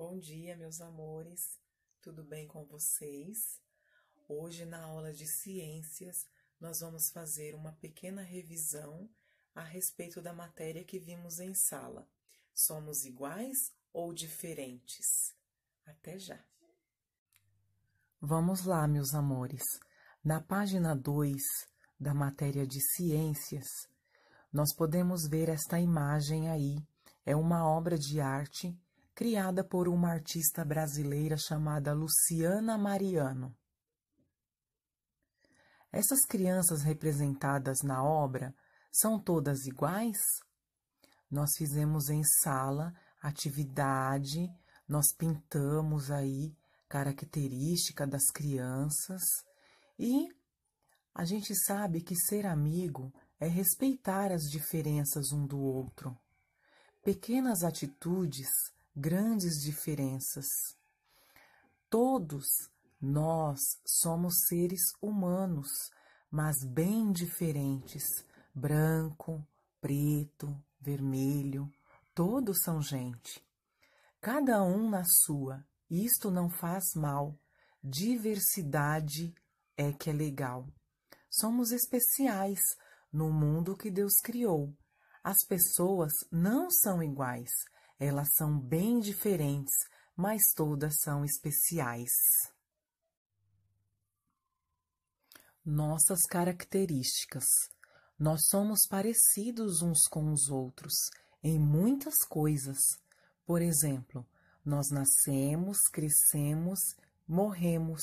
Bom dia, meus amores. Tudo bem com vocês? Hoje na aula de ciências, nós vamos fazer uma pequena revisão a respeito da matéria que vimos em sala. Somos iguais ou diferentes? Até já. Vamos lá, meus amores. Na página 2 da matéria de ciências, nós podemos ver esta imagem aí. É uma obra de arte criada por uma artista brasileira chamada Luciana Mariano. Essas crianças representadas na obra são todas iguais? Nós fizemos em sala atividade, nós pintamos aí característica das crianças e a gente sabe que ser amigo é respeitar as diferenças um do outro. Pequenas atitudes grandes diferenças. Todos nós somos seres humanos, mas bem diferentes: branco, preto, vermelho, todos são gente. Cada um na sua, isto não faz mal. Diversidade é que é legal. Somos especiais no mundo que Deus criou. As pessoas não são iguais, elas são bem diferentes, mas todas são especiais. Nossas características. Nós somos parecidos uns com os outros em muitas coisas. Por exemplo, nós nascemos, crescemos, morremos.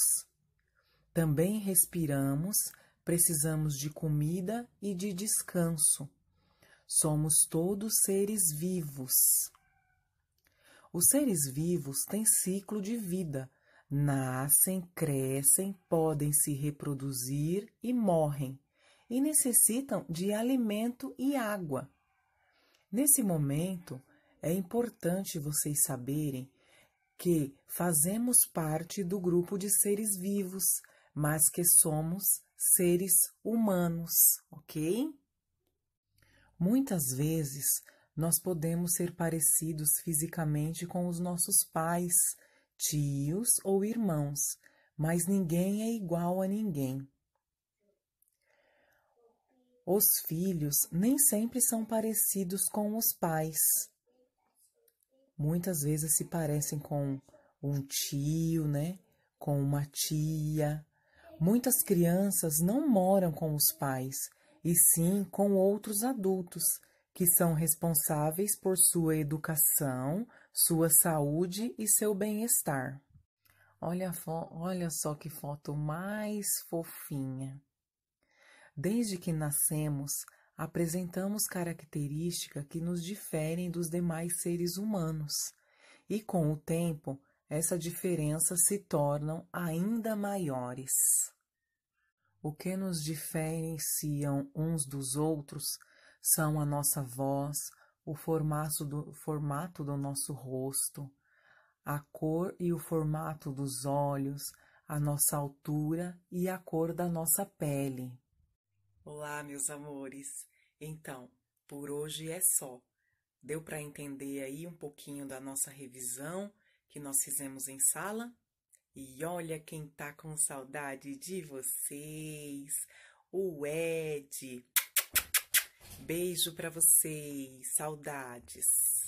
Também respiramos, precisamos de comida e de descanso. Somos todos seres vivos. Os seres vivos têm ciclo de vida. Nascem, crescem, podem se reproduzir e morrem, e necessitam de alimento e água. Nesse momento, é importante vocês saberem que fazemos parte do grupo de seres vivos, mas que somos seres humanos, ok? Muitas vezes nós podemos ser parecidos fisicamente com os nossos pais, tios ou irmãos, mas ninguém é igual a ninguém. Os filhos nem sempre são parecidos com os pais. Muitas vezes se parecem com um tio, né? Com uma tia. Muitas crianças não moram com os pais, e sim com outros adultos que são responsáveis por sua educação, sua saúde e seu bem-estar. Olha, olha só que foto mais fofinha. Desde que nascemos, apresentamos características que nos diferem dos demais seres humanos, e com o tempo, essa diferença se tornam ainda maiores. O que nos diferenciam uns dos outros são a nossa voz, o formato do, formato do nosso rosto, a cor e o formato dos olhos, a nossa altura e a cor da nossa pele. Olá, meus amores. Então, por hoje é só. Deu para entender aí um pouquinho da nossa revisão que nós fizemos em sala? E olha quem tá com saudade de vocês, o Ed. Beijo para vocês, saudades.